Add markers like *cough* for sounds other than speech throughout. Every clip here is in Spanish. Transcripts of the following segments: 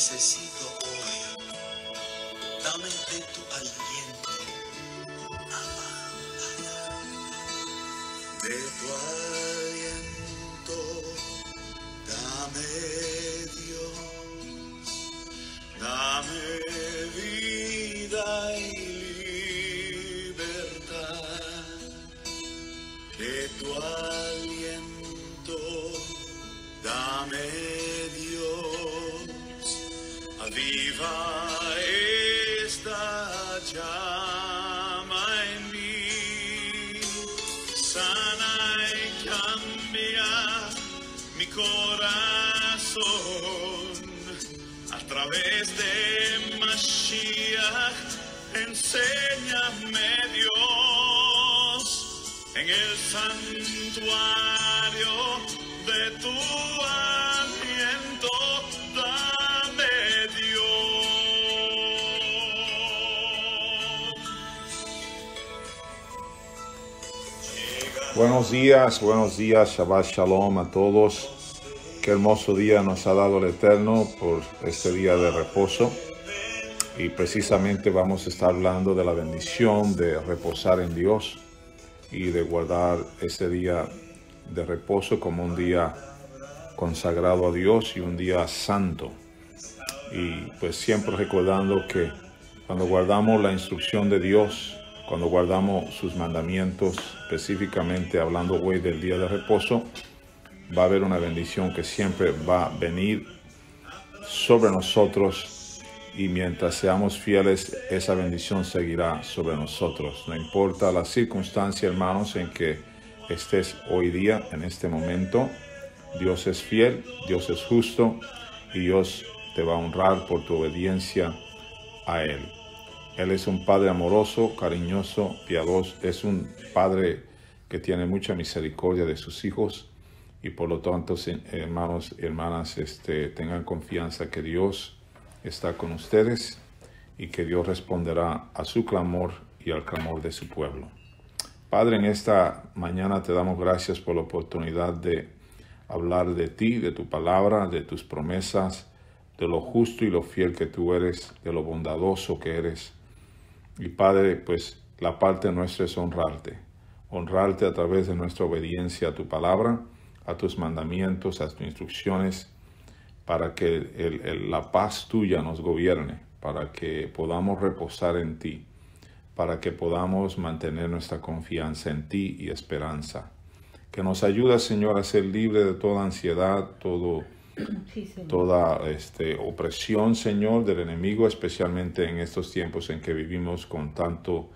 necesito hoy. Dame de tu aliento, ama. De tu aliento, dame Dios, dame Buenos días, buenos días, Shabbat Shalom a todos. Qué hermoso día nos ha dado el Eterno por este día de reposo. Y precisamente vamos a estar hablando de la bendición de reposar en Dios y de guardar ese día de reposo como un día consagrado a Dios y un día santo. Y pues siempre recordando que cuando guardamos la instrucción de Dios, cuando guardamos sus mandamientos, específicamente hablando hoy del día de reposo, va a haber una bendición que siempre va a venir sobre nosotros y mientras seamos fieles, esa bendición seguirá sobre nosotros. No importa la circunstancia, hermanos, en que estés hoy día, en este momento, Dios es fiel, Dios es justo y Dios te va a honrar por tu obediencia a Él. Él es un Padre amoroso, cariñoso, piadoso. Es un Padre que tiene mucha misericordia de sus hijos. Y por lo tanto, hermanos y hermanas, este, tengan confianza que Dios está con ustedes y que Dios responderá a su clamor y al clamor de su pueblo. Padre, en esta mañana te damos gracias por la oportunidad de hablar de ti, de tu palabra, de tus promesas, de lo justo y lo fiel que tú eres, de lo bondadoso que eres y Padre, pues la parte nuestra es honrarte, honrarte a través de nuestra obediencia a tu palabra, a tus mandamientos, a tus instrucciones, para que la paz tuya nos gobierne, para que podamos reposar en ti, para que podamos mantener nuestra confianza en ti y esperanza. Que nos ayuda, Señor, a ser libre de toda ansiedad, todo *clears throat* toda este, opresión, Señor, del enemigo, especialmente en estos tiempos en que vivimos con tanto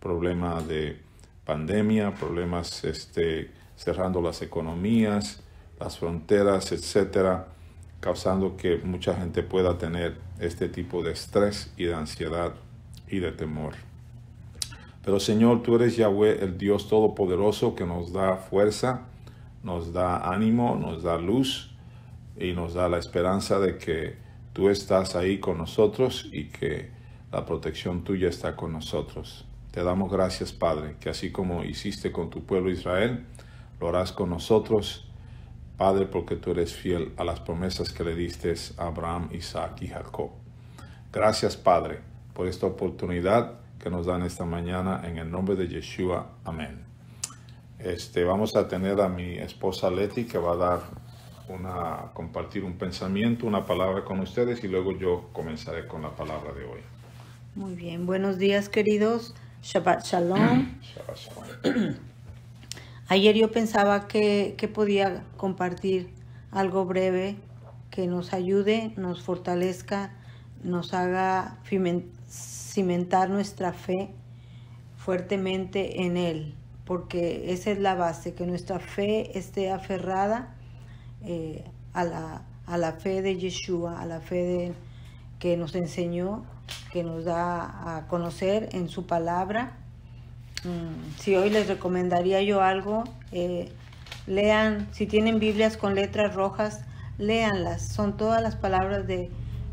problema de pandemia, problemas este, cerrando las economías, las fronteras, etcétera, causando que mucha gente pueda tener este tipo de estrés y de ansiedad y de temor. Pero Señor, tú eres Yahweh, el Dios Todopoderoso, que nos da fuerza, nos da ánimo, nos da luz y nos da la esperanza de que tú estás ahí con nosotros y que la protección tuya está con nosotros. Te damos gracias, Padre, que así como hiciste con tu pueblo Israel, lo harás con nosotros, Padre, porque tú eres fiel a las promesas que le diste a Abraham, Isaac y Jacob. Gracias, Padre, por esta oportunidad que nos dan esta mañana en el nombre de Yeshua. Amén. Este, vamos a tener a mi esposa Leti que va a dar una, compartir un pensamiento, una palabra con ustedes y luego yo comenzaré con la palabra de hoy. Muy bien, buenos días queridos. Shabbat Shalom. *clears throat* shalom. Ayer yo pensaba que, que, podía compartir algo breve que nos ayude, nos fortalezca, nos haga cimentar nuestra fe fuertemente en Él, porque esa es la base, que nuestra fe esté aferrada eh, a, la, fe de Yeshua, a la fe de, que nos enseñó, que nos da a conocer en su palabra. Mm, si hoy les recomendaría yo algo, eh, lean, si tienen Biblias con letras rojas, léanlas. Son todas las palabras de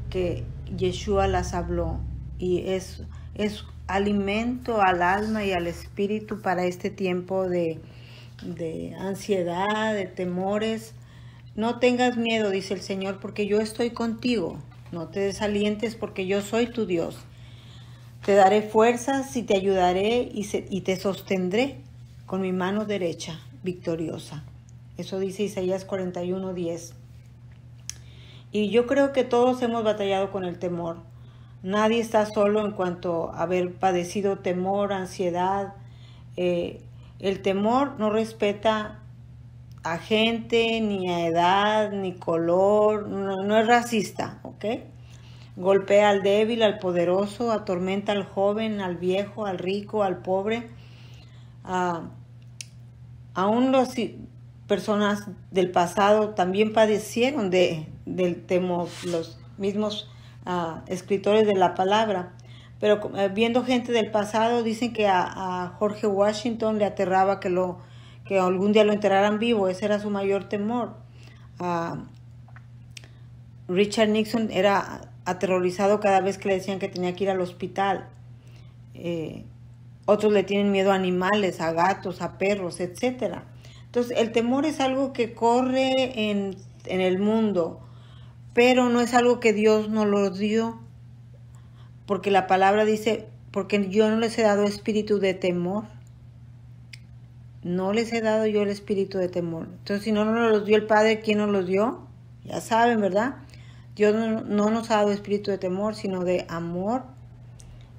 que Yeshua las habló y es, es alimento al alma y al espíritu para este tiempo de, de ansiedad, de temores, no tengas miedo, dice el Señor, porque yo estoy contigo. No te desalientes porque yo soy tu Dios. Te daré fuerzas y te ayudaré y, te sostendré con mi mano derecha victoriosa. Eso dice Isaías 41, 10. Y yo creo que todos hemos batallado con el temor. Nadie está solo en cuanto a haber padecido temor, ansiedad. Eh, el temor no respeta gente, ni a edad, ni color, no, es racista, ¿ok? Golpea al débil, al poderoso, atormenta al joven, al viejo, al rico, al pobre. Ah, aún las personas del pasado también padecieron de, del temor, los mismos ah, escritores de la palabra. Pero eh, viendo gente del pasado, dicen que a Jorge Washington le aterraba que lo que algún día lo enteraran vivo, ese era su mayor temor. Ah, Richard Nixon era aterrorizado cada vez que le decían que tenía que ir al hospital. Eh, otros le tienen miedo a animales, a gatos, a perros, etc. Entonces, el temor es algo que corre en, en el mundo, pero no es algo que Dios no lo dio, porque la palabra dice, porque yo no les he dado espíritu de temor, no les he dado yo el espíritu de temor. Entonces, si no nos los dio el Padre, ¿quién nos los dio? Ya saben, ¿verdad? Dios no, nos ha dado espíritu de temor, sino de amor,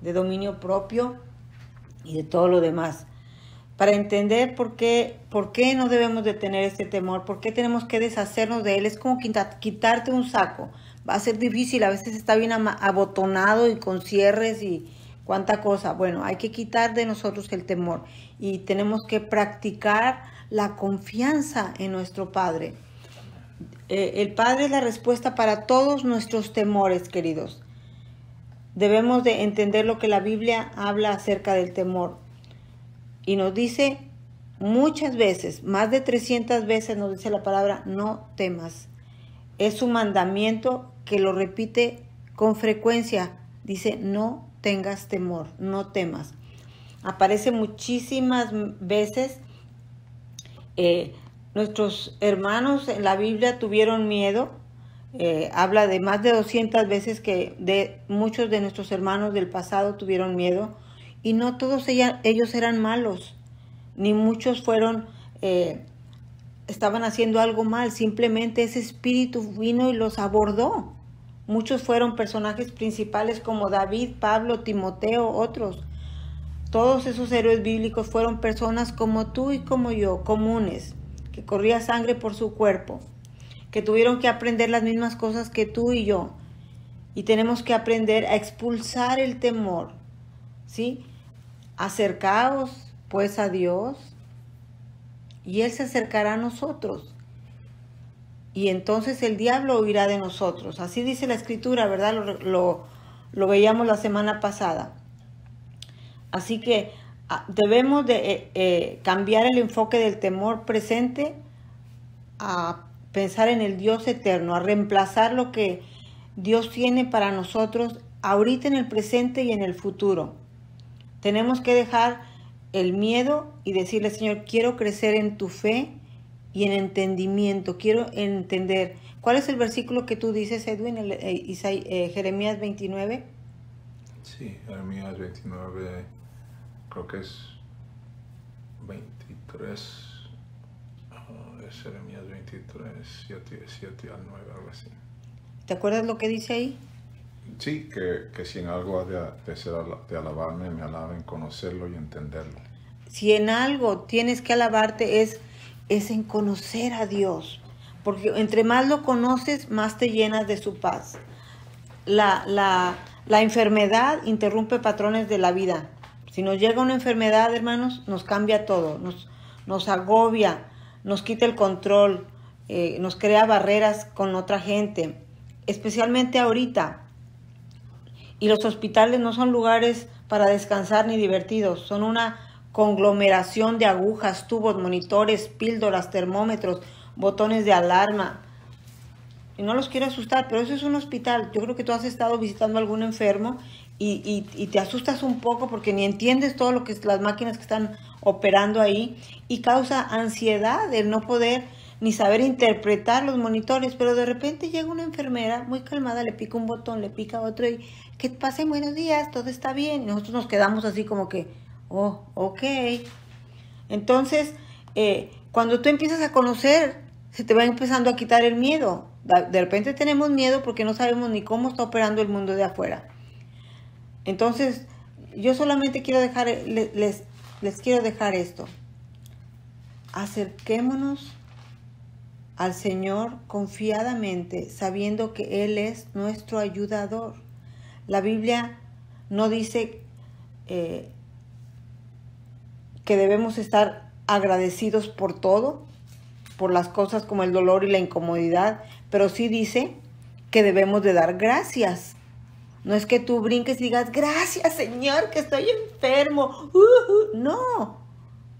de dominio propio y de todo lo demás. Para entender por qué, por qué no debemos de tener este temor, por qué tenemos que deshacernos de él, es como quitarte un saco. Va a ser difícil, a veces está bien abotonado y con cierres y, ¿Cuánta cosa? Bueno, hay que quitar de nosotros el temor y tenemos que practicar la confianza en nuestro Padre. Eh, el Padre es la respuesta para todos nuestros temores, queridos. Debemos de entender lo que la Biblia habla acerca del temor. Y nos dice muchas veces, más de 300 veces nos dice la palabra, no temas. Es un mandamiento que lo repite con frecuencia. Dice, no tengas temor, no temas. Aparece muchísimas veces. Eh, nuestros hermanos en la Biblia tuvieron miedo. Eh, habla de más de 200 veces que de, muchos de nuestros hermanos del pasado tuvieron miedo. Y no todos ellos eran malos, ni muchos fueron, eh, estaban haciendo algo mal. Simplemente ese espíritu vino y los abordó. Muchos fueron personajes principales como David, Pablo, Timoteo, otros. Todos esos héroes bíblicos fueron personas como tú y como yo, comunes, que corría sangre por su cuerpo, que tuvieron que aprender las mismas cosas que tú y yo. Y tenemos que aprender a expulsar el temor, ¿sí? Acercaos pues a Dios y Él se acercará a nosotros y entonces el diablo huirá de nosotros. Así dice la escritura, ¿verdad? Lo, veíamos la semana pasada. Así que ah, debemos de eh, eh, cambiar el enfoque del temor presente a pensar en el Dios eterno, a reemplazar lo que Dios tiene para nosotros ahorita en el presente y en el futuro. Tenemos que dejar el miedo y decirle, Señor, quiero crecer en tu fe, y en entendimiento. Quiero entender. ¿Cuál es el versículo que tú dices, Edwin, eh, eh, Jeremías 29? Sí, Jeremías 29, creo que es 23. Ah, es Jeremías 23, 7, al 9, algo así. ¿Te acuerdas lo que dice ahí? Sí, que, que si en algo has de, de, ser, de alabarme, me alaben conocerlo y entenderlo. Si en algo tienes que alabarte es es en conocer a Dios, porque entre más lo conoces, más te llenas de su paz. La, la, la enfermedad interrumpe patrones de la vida. Si nos llega una enfermedad, hermanos, nos cambia todo, nos, nos agobia, nos quita el control, eh, nos crea barreras con otra gente, especialmente ahorita. Y los hospitales no son lugares para descansar ni divertidos, son una conglomeración de agujas, tubos, monitores, píldoras, termómetros, botones de alarma. Y no los quiero asustar, pero eso es un hospital. Yo creo que tú has estado visitando a algún enfermo y, y, te asustas un poco porque ni entiendes todo lo que es, las máquinas que están operando ahí y causa ansiedad de no poder ni saber interpretar los monitores, pero de repente llega una enfermera muy calmada, le pica un botón, le pica otro y que pase buenos días, todo está bien. Y nosotros nos quedamos así como que, Oh, ok. Entonces, eh, cuando tú empiezas a conocer, se te va empezando a quitar el miedo. De repente tenemos miedo porque no sabemos ni cómo está operando el mundo de afuera. Entonces, yo solamente quiero dejar, eh, les, quiero dejar esto. Acerquémonos al Señor confiadamente, sabiendo que Él es nuestro ayudador. La Biblia no dice eh, que debemos estar agradecidos por todo, por las cosas como el dolor y la incomodidad, pero sí dice que debemos de dar gracias. No es que tú brinques y digas, gracias Señor, que estoy enfermo. Uh-huh. No,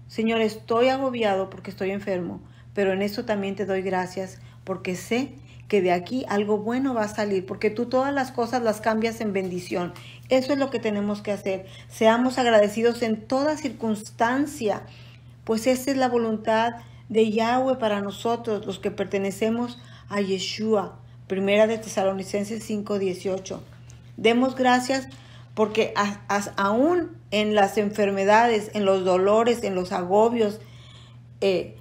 Señor, estoy agobiado porque estoy enfermo, pero en eso también te doy gracias porque sé que de aquí algo bueno va a salir, porque tú todas las cosas las cambias en bendición. Eso es lo que tenemos que hacer. Seamos agradecidos en toda circunstancia, pues esa es la voluntad de Yahweh para nosotros, los que pertenecemos a Yeshua. Primera de Tesalonicenses 5:18. Demos gracias porque aún en las enfermedades, en los dolores, en los agobios, eh,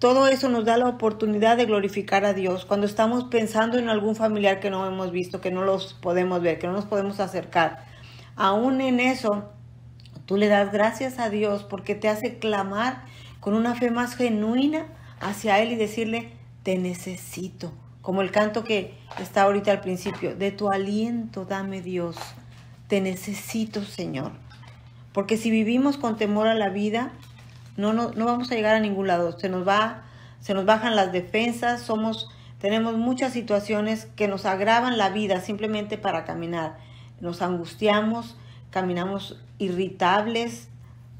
todo eso nos da la oportunidad de glorificar a Dios. Cuando estamos pensando en algún familiar que no hemos visto, que no los podemos ver, que no nos podemos acercar, aún en eso, tú le das gracias a Dios porque te hace clamar con una fe más genuina hacia Él y decirle, te necesito. Como el canto que está ahorita al principio, de tu aliento dame Dios, te necesito Señor. Porque si vivimos con temor a la vida, no, vamos a llegar a ningún lado. Se nos, va, se nos bajan las defensas, somos, tenemos muchas situaciones que nos agravan la vida simplemente para caminar. Nos angustiamos, caminamos irritables,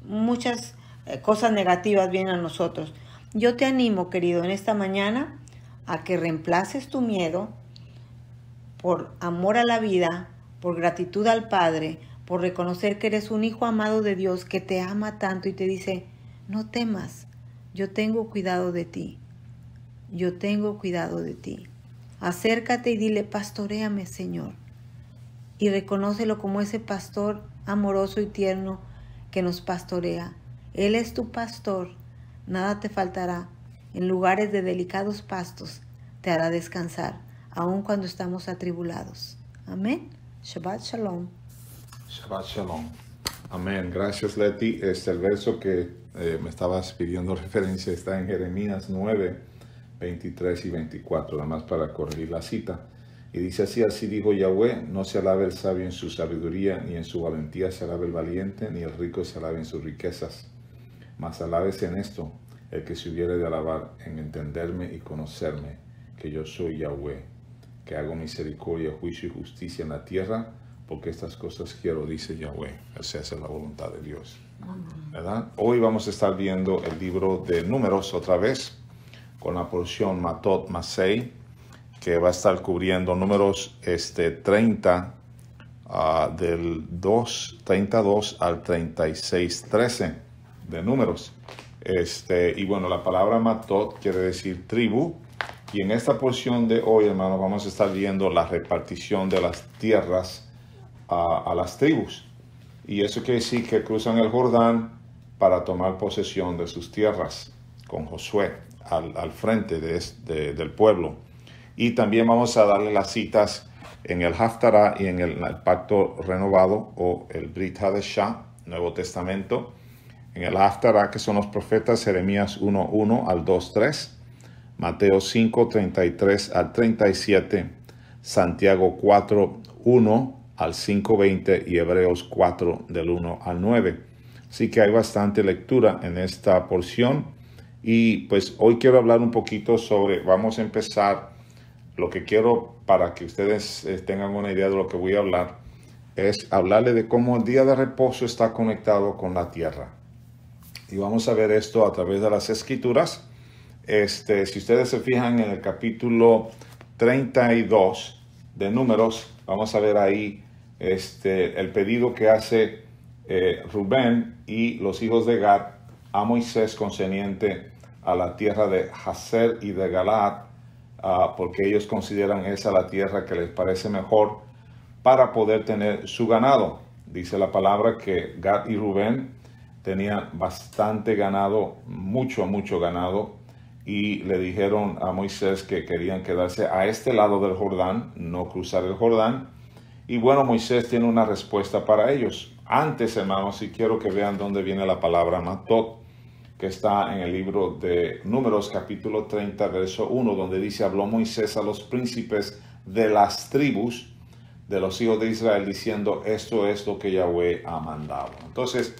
muchas eh, cosas negativas vienen a nosotros. Yo te animo, querido, en esta mañana a que reemplaces tu miedo por amor a la vida, por gratitud al Padre, por reconocer que eres un hijo amado de Dios que te ama tanto y te dice, no temas, yo tengo cuidado de ti, yo tengo cuidado de ti. Acércate y dile, pastoreame, Señor, y reconócelo como ese pastor amoroso y tierno que nos pastorea. Él es tu pastor, nada te faltará. En lugares de delicados pastos te hará descansar, aun cuando estamos atribulados. Amén. Shabbat Shalom. Shabbat Shalom. Amén. Gracias, Leti. Este el verso que eh, me estabas pidiendo *laughs* referencia, está en Jeremías 9, 23 y 24, nada más para corregir la cita. Y dice así, así dijo Yahweh, no se alabe el sabio en su sabiduría, ni en su valentía se alabe el valiente, ni el rico se alabe en sus riquezas. Mas alábese en esto, el que se hubiere de alabar, en entenderme y conocerme, que yo soy Yahweh, que hago misericordia, juicio y justicia en la tierra, porque estas cosas quiero, dice Yahweh. así es la voluntad de Dios. Hoy vamos a estar viendo el libro de números otra vez, con la porción Matot Masei, que va a estar cubriendo números este, 30, ah, del 2, 32 al 36, 13 de números. Este, y bueno, la palabra Matot quiere decir tribu. Y en esta porción de hoy, hermanos, vamos a estar viendo la repartición de las tierras ah, a las tribus. Y eso quiere decir que cruzan el Jordán para tomar posesión de sus tierras, con Josué al, frente de, del pueblo. Y también vamos a darle las citas en el Haftarah y en el, Pacto Renovado o el Brit Hadeshah, Nuevo Testamento. En el Haftarah, que son los profetas Jeremías 1.1 al 2.3, Mateo 5.33 al 37, Santiago 4.1 al 5.20 y Hebreos 4 del 1 al 9. Así que hay bastante lectura en esta porción y pues hoy quiero hablar un poquito sobre, vamos a empezar, lo que quiero para que ustedes eh, tengan una idea de lo que voy a hablar, es hablarle de cómo el día de reposo está conectado con la tierra. Y vamos a ver esto a través de las escrituras. Este, si ustedes se fijan en el capítulo 32 de números, vamos a ver ahí este, el pedido que hace eh, Rubén y los hijos de Gad a Moisés conseniente a la tierra de Hazer y de Galad, ah, porque ellos consideran esa la tierra que les parece mejor para poder tener su ganado. Dice la palabra que Gad y Rubén tenían bastante ganado, mucho, mucho ganado, y le dijeron a Moisés que querían quedarse a este lado del Jordán, no cruzar el Jordán, y bueno, Moisés tiene una respuesta para ellos. Antes, hermanos, y quiero que vean dónde viene la palabra matot, que está en el libro de Números capítulo 30, verso 1, donde dice, habló Moisés a los príncipes de las tribus de los hijos de Israel, diciendo, esto es lo que Yahweh ha mandado. Entonces,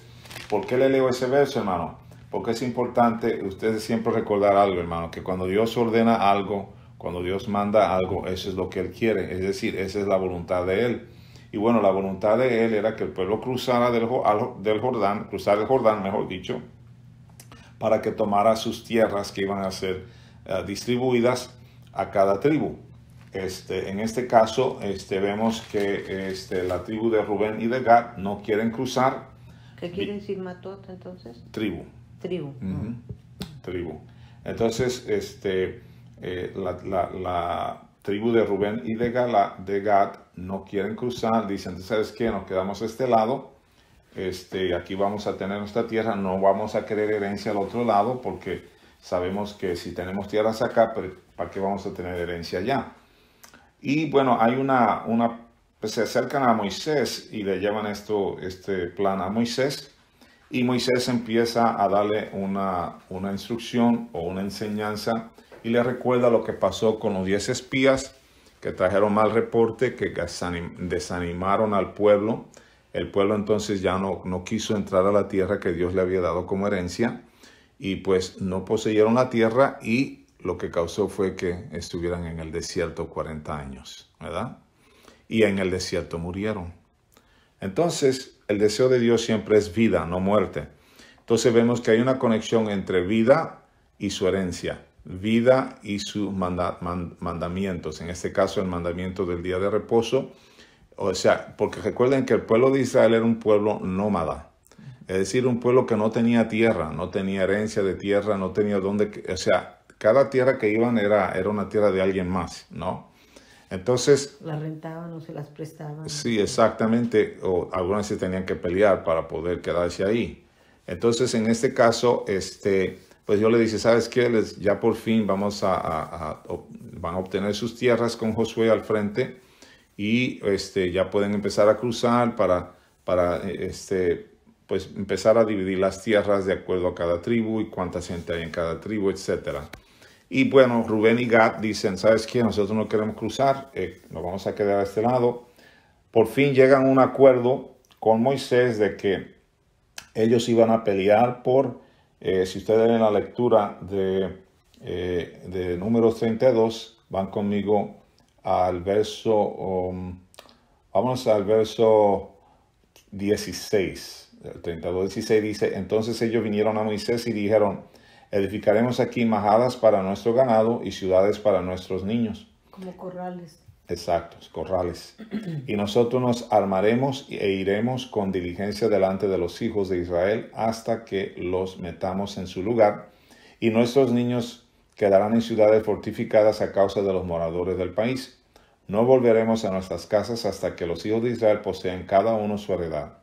¿por qué le leo ese verso, hermano? Porque es importante, ustedes siempre recordar algo, hermano, que cuando Dios ordena algo, cuando Dios manda algo, eso es lo que Él quiere, es decir, esa es la voluntad de Él. Y bueno, la voluntad de Él era que el pueblo cruzara del, Jordán, cruzar el Jordán, mejor dicho, para que tomara sus tierras que iban a ser eh, distribuidas a cada tribu. Este, en este caso, este, vemos que este, la tribu de Rubén y de Gad no quieren cruzar. ¿Qué quieren decir Matot entonces? Tribu. Tribu. Ah. Tribu. Entonces, este, eh, la, tribu de Rubén y de, Gala, Gad no quieren cruzar, dicen, ¿sabes qué? Nos quedamos a este lado, este, aquí vamos a tener nuestra tierra, no vamos a querer herencia al otro lado porque sabemos que si tenemos tierras acá, ¿para qué vamos a tener herencia allá? Y bueno, hay una, una pues, se acercan a Moisés y le llevan esto, este plan a Moisés. Y Moisés empieza a darle una, una instrucción o una enseñanza y le recuerda lo que pasó con los 10 espías que trajeron mal reporte, que desanimaron al pueblo. El pueblo entonces ya no, no quiso entrar a la tierra que Dios le había dado como herencia y pues no poseyeron la tierra y lo que causó fue que estuvieran en el desierto 40 años, ¿verdad? Y en el desierto murieron. Entonces, el deseo de Dios siempre es vida, no muerte. Entonces vemos que hay una conexión entre vida y su herencia vida y sus mandamientos, en este caso el mandamiento del día de reposo, o sea, porque recuerden que el pueblo de Israel era un pueblo nómada, es decir, un pueblo que no tenía tierra, no tenía herencia de tierra, no tenía dónde, o sea, cada tierra que iban era, era una tierra de alguien más, ¿no? Entonces... la rentaban o se las prestaban. Sí, exactamente, o algunas se tenían que pelear para poder quedarse ahí. Entonces, en este caso, este pues yo le dice, ¿sabes qué? ya por fin vamos a, van a obtener sus tierras con Josué al frente y este, ya pueden empezar a cruzar para, para este, pues empezar a dividir las tierras de acuerdo a cada tribu y cuánta gente hay en cada tribu, etc. Y bueno, Rubén y Gad dicen, ¿sabes qué? Nosotros no queremos cruzar, eh, nos vamos a quedar a este lado. Por fin llegan a un acuerdo con Moisés de que ellos iban a pelear por eh, si ustedes en la lectura de, eh, de números 32, van conmigo al verso, um, vamos al verso 16. El 32, 16 dice, entonces ellos vinieron a Moisés y dijeron, edificaremos aquí majadas para nuestro ganado y ciudades para nuestros niños. Como corrales exactos, corrales. Y nosotros nos armaremos e iremos con diligencia delante de los hijos de Israel hasta que los metamos en su lugar, y nuestros niños quedarán en ciudades fortificadas a causa de los moradores del país. No volveremos a nuestras casas hasta que los hijos de Israel posean cada uno su heredad,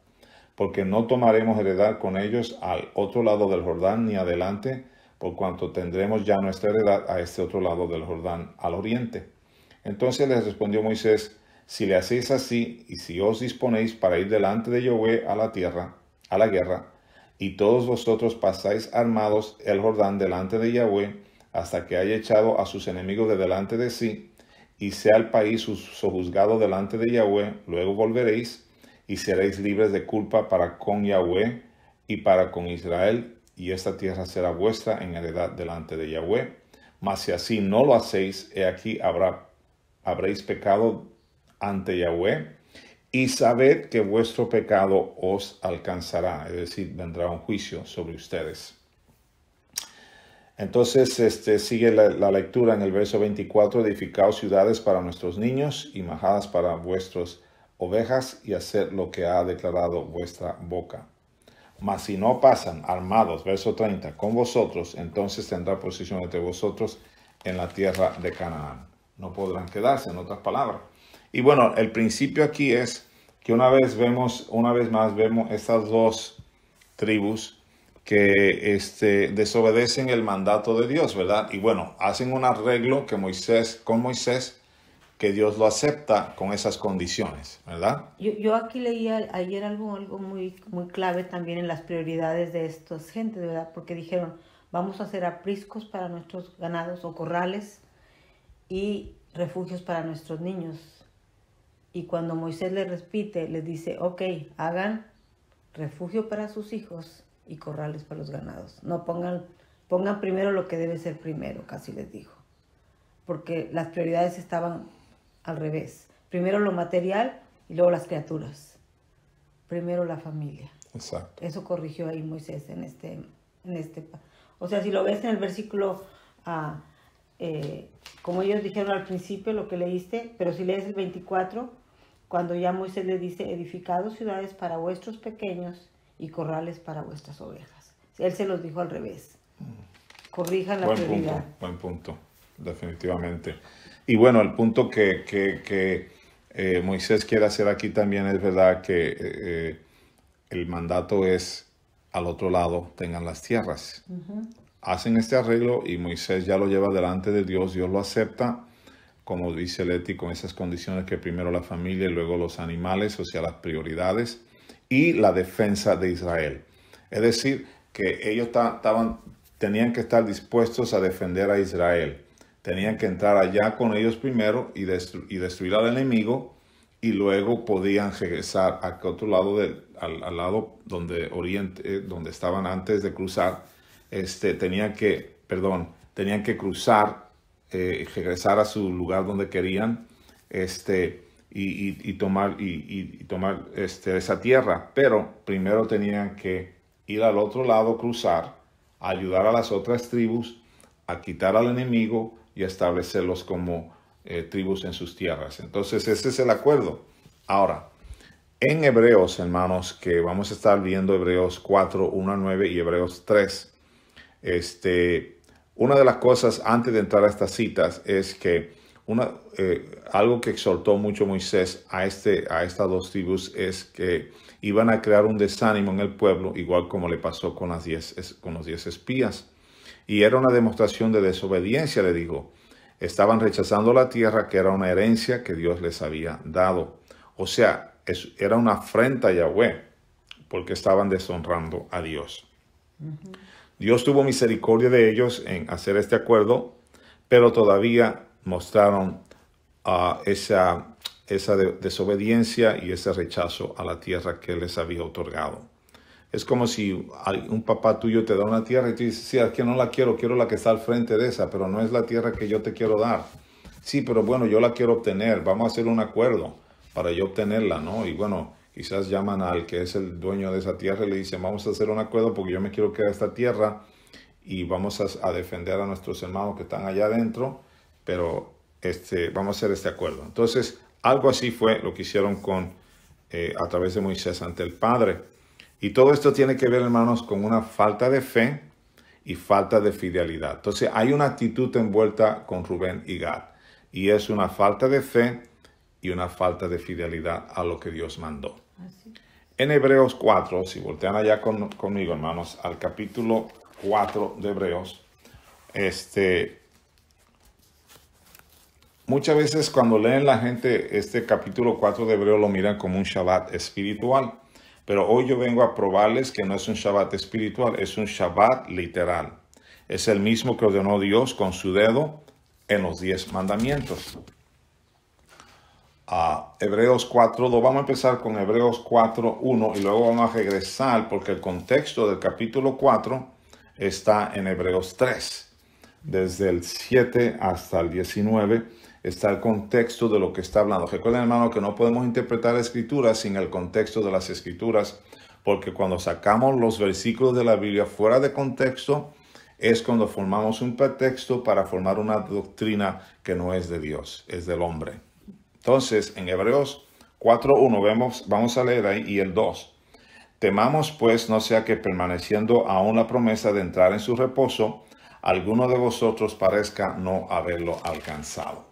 porque no tomaremos heredad con ellos al otro lado del Jordán ni adelante, por cuanto tendremos ya nuestra heredad a este otro lado del Jordán, al oriente entonces les respondió Moisés, si le hacéis así y si os disponéis para ir delante de Yahweh a la tierra, a la guerra, y todos vosotros pasáis armados el Jordán delante de Yahweh, hasta que haya echado a sus enemigos de delante de sí, y sea el país sojuzgado delante de Yahweh, luego volveréis, y seréis libres de culpa para con Yahweh y para con Israel, y esta tierra será vuestra en heredad delante de Yahweh. Mas si así no lo hacéis, he aquí habrá habréis pecado ante Yahweh, y sabed que vuestro pecado os alcanzará, es decir, vendrá un juicio sobre ustedes. Entonces este, sigue la, lectura en el verso 24, edificaos ciudades para nuestros niños y majadas para vuestras ovejas y hacer lo que ha declarado vuestra boca. Mas si no pasan armados, verso 30, con vosotros, entonces tendrá posición entre vosotros en la tierra de Canaán no podrán quedarse, en otras palabras. Y bueno, el principio aquí es que una vez vemos, una vez más vemos estas dos tribus que este, desobedecen el mandato de Dios, ¿verdad? Y bueno, hacen un arreglo que Moisés, con Moisés, que Dios lo acepta con esas condiciones, ¿verdad? Yo, aquí leía ayer algo, algo muy, muy clave también en las prioridades de estos gentes, ¿verdad? Porque dijeron, vamos a hacer apriscos para nuestros ganados o corrales y refugios para nuestros niños. Y cuando Moisés les repite, les dice, ok, hagan refugio para sus hijos y corrales para los ganados. No pongan, pongan primero lo que debe ser primero, casi les dijo. Porque las prioridades estaban al revés. Primero lo material y luego las criaturas. Primero la familia. Exacto. Eso corrigió ahí Moisés en este, en este. O sea, si lo ves en el versículo ah, eh, como ellos dijeron al principio, lo que leíste, pero si lees el 24, cuando ya Moisés le dice, edificados ciudades para vuestros pequeños y corrales para vuestras ovejas. Él se los dijo al revés. Mm. Corrijan la buen prioridad. Punto, buen punto, definitivamente. Y bueno, el punto que, eh, Moisés quiere hacer aquí también es verdad que eh, el mandato es al otro lado tengan las tierras hacen este arreglo y Moisés ya lo lleva delante de Dios, Dios lo acepta, como dice Leti, con esas condiciones que primero la familia y luego los animales, o sea, las prioridades, y la defensa de Israel. Es decir, que ellos estaban, tenían que estar dispuestos a defender a Israel. Tenían que entrar allá con ellos primero y, y destruir al enemigo y luego podían regresar al otro lado al, al, lado donde, oriente, eh, donde estaban antes de cruzar este, que, perdón, tenían que cruzar, eh, regresar a su lugar donde querían este, y, tomar, y, tomar este, esa tierra. Pero primero tenían que ir al otro lado, cruzar, ayudar a las otras tribus, a quitar al enemigo y a establecerlos como eh, tribus en sus tierras. Entonces ese es el acuerdo. Ahora, en Hebreos, hermanos, que vamos a estar viendo Hebreos 4, 1 a 9 y Hebreos 3, este, una de las cosas antes de entrar a estas citas es que una, eh, algo que exhortó mucho Moisés a, este, a estas dos tribus es que iban a crear un desánimo en el pueblo, igual como le pasó con, las diez, con los diez espías. Y era una demostración de desobediencia, le digo. Estaban rechazando la tierra que era una herencia que Dios les había dado. O sea, era una afrenta a Yahweh porque estaban deshonrando a Dios. Dios tuvo misericordia de ellos en hacer este acuerdo, pero todavía mostraron ah, esa, desobediencia y ese rechazo a la tierra que les había otorgado. Es como si un papá tuyo te da una tierra y tú dices, sí, no la quiero, quiero la que está al frente de esa, pero no es la tierra que yo te quiero dar. Sí, pero bueno, yo la quiero obtener, vamos a hacer un acuerdo para yo obtenerla, ¿no? Y bueno, quizás llaman al que es el dueño de esa tierra y le dicen, vamos a hacer un acuerdo porque yo me quiero quedar esta tierra y vamos a, defender a nuestros hermanos que están allá adentro, pero este, vamos a hacer este acuerdo. Entonces, algo así fue lo que hicieron con, eh, a través de Moisés ante el Padre. Y todo esto tiene que ver, hermanos, con una falta de fe y falta de fidelidad. Entonces, hay una actitud envuelta con Rubén y Gad. Y es una falta de fe y una falta de fidelidad a lo que Dios mandó. En Hebreos 4, si voltean allá conmigo, hermanos, al capítulo 4 de Hebreos, este, muchas veces cuando leen la gente este capítulo 4 de Hebreos lo miran como un Shabbat espiritual, pero hoy yo vengo a probarles que no es un Shabbat espiritual, es un Shabbat literal. Es el mismo que ordenó Dios con su dedo en los diez mandamientos a Hebreos 4, Vamos a empezar con Hebreos 4.1 y luego vamos a regresar porque el contexto del capítulo 4 está en Hebreos 3. Desde el 7 hasta el 19 está el contexto de lo que está hablando. Recuerden, hermano, que no podemos interpretar escritura sin el contexto de las escrituras, porque cuando sacamos los versículos de la Biblia fuera de contexto, es cuando formamos un pretexto para formar una doctrina que no es de Dios, es del hombre. Entonces, en Hebreos 4.1 vemos, vamos a leer ahí y el 2. Temamos pues no sea que permaneciendo aún la promesa de entrar en su reposo, alguno de vosotros parezca no haberlo alcanzado.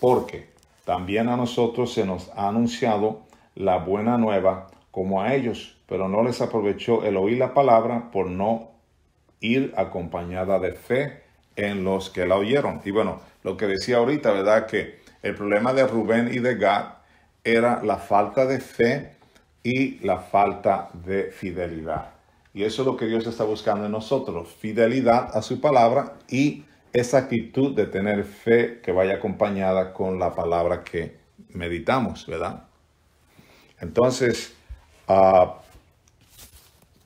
Porque también a nosotros se nos ha anunciado la buena nueva como a ellos, pero no les aprovechó el oír la palabra por no ir acompañada de fe en los que la oyeron. Y bueno, lo que decía ahorita, ¿verdad? Que el problema de Rubén y de Gad era la falta de fe y la falta de fidelidad. Y eso es lo que Dios está buscando en nosotros, fidelidad a su palabra y esa actitud de tener fe que vaya acompañada con la palabra que meditamos, ¿verdad? Entonces, ah,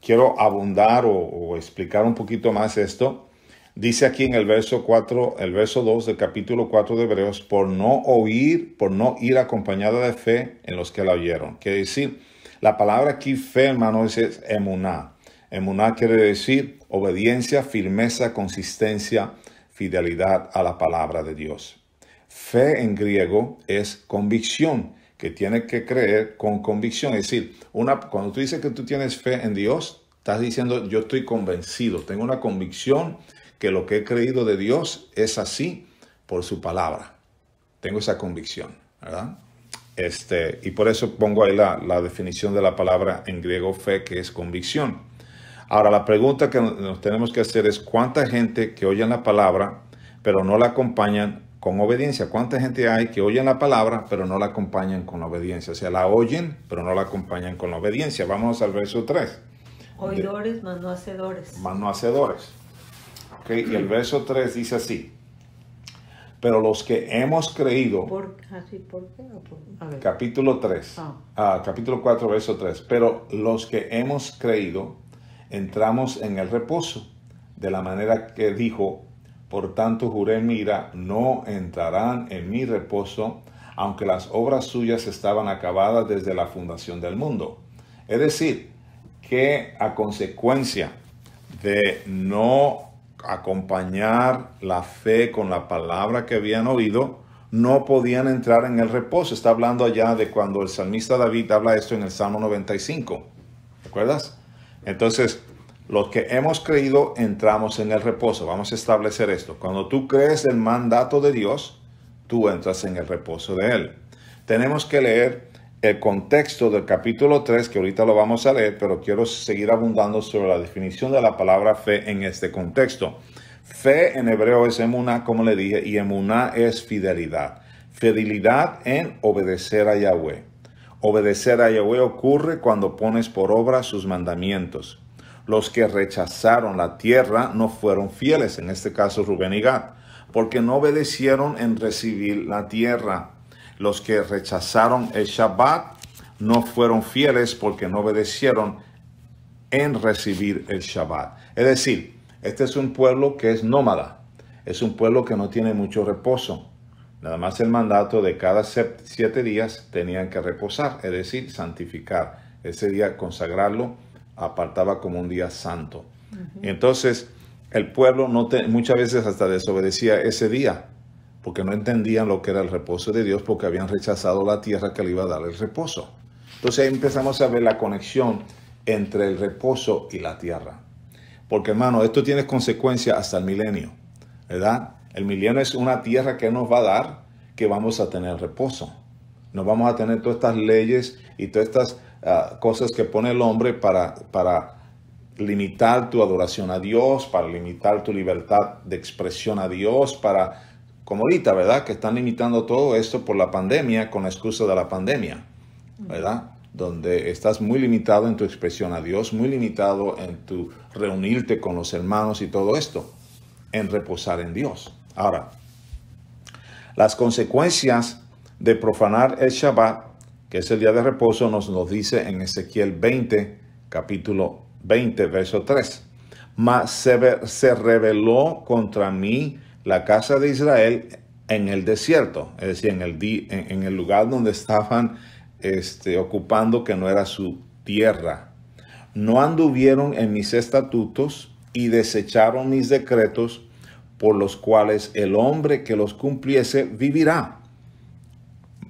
quiero abundar o explicar un poquito más esto Dice aquí en el verso 4, el verso 2 del capítulo 4 de Hebreos, por no oír, por no ir acompañada de fe en los que la oyeron. Quiere decir, la palabra aquí fe, hermano, es emuná. Emuná quiere decir obediencia, firmeza, consistencia, fidelidad a la palabra de Dios. Fe en griego es convicción, que tiene que creer con convicción. Es decir, una, cuando tú dices que tú tienes fe en Dios, estás diciendo yo estoy convencido, tengo una convicción que lo que he creído de Dios es así por su palabra. Tengo esa convicción, Este, y por eso pongo ahí la, definición de la palabra en griego fe, que es convicción. Ahora, la pregunta que nos tenemos que hacer es cuánta gente que oye la palabra, pero no la acompañan con obediencia. ¿Cuánta gente hay que oye la palabra, pero no la acompañan con obediencia? O sea, la oyen, pero no la acompañan con obediencia. Vamos al verso 3. Oidores, más no hacedores. Más no hacedores y el verso 3 dice así. Pero los que hemos creído. Por, ah, Capítulo 3. Ah. Ah, capítulo 4, verso 3. Pero los que hemos creído entramos en el reposo. De la manera que dijo, por tanto juré mira, no entrarán en mi reposo, aunque las obras suyas estaban acabadas desde la fundación del mundo. Es decir, que a consecuencia de no acompañar la fe con la palabra que habían oído, no podían entrar en el reposo. Está hablando allá de cuando el salmista David habla esto en el Salmo 95. ¿Recuerdas? Entonces, los que hemos creído entramos en el reposo. Vamos a establecer esto. Cuando tú crees el mandato de Dios, tú entras en el reposo de Él. Tenemos que leer el contexto del capítulo 3, que ahorita lo vamos a leer, pero quiero seguir abundando sobre la definición de la palabra fe en este contexto. Fe en hebreo es emuná, como le dije, y emuná es fidelidad. Fidelidad en obedecer a Yahweh. Obedecer a Yahweh ocurre cuando pones por obra sus mandamientos. Los que rechazaron la tierra no fueron fieles, en este caso Rubén y Gad, porque no obedecieron en recibir la tierra. Los que rechazaron el Shabbat no fueron fieles porque no obedecieron en recibir el Shabbat. Es decir, este es un pueblo que es nómada, es un pueblo que no tiene mucho reposo. Nada más el mandato de cada siete días tenían que reposar, es decir, santificar. Ese día consagrarlo apartaba como un día santo. Entonces, el pueblo no muchas veces hasta desobedecía ese día porque no entendían lo que era el reposo de Dios, porque habían rechazado la tierra que le iba a dar el reposo. Entonces ahí empezamos a ver la conexión entre el reposo y la tierra. Porque hermano, esto tiene consecuencias hasta el milenio, ¿verdad? El milenio es una tierra que nos va a dar que vamos a tener reposo. No vamos a tener todas estas leyes y todas estas ah, cosas que pone el hombre para, para limitar tu adoración a Dios, para limitar tu libertad de expresión a Dios, para como ahorita, ¿verdad? Que están limitando todo esto por la pandemia con la excusa de la pandemia, ¿verdad? Donde estás muy limitado en tu expresión a Dios, muy limitado en tu reunirte con los hermanos y todo esto, en reposar en Dios. Ahora, las consecuencias de profanar el Shabbat, que es el día de reposo, nos nos dice en Ezequiel 20, capítulo 20, verso 3. Mas se, se rebeló contra mí la casa de Israel en el desierto, es decir, en el, el lugar donde estaban este, ocupando que no era su tierra. No anduvieron en mis estatutos y desecharon mis decretos por los cuales el hombre que los cumpliese vivirá.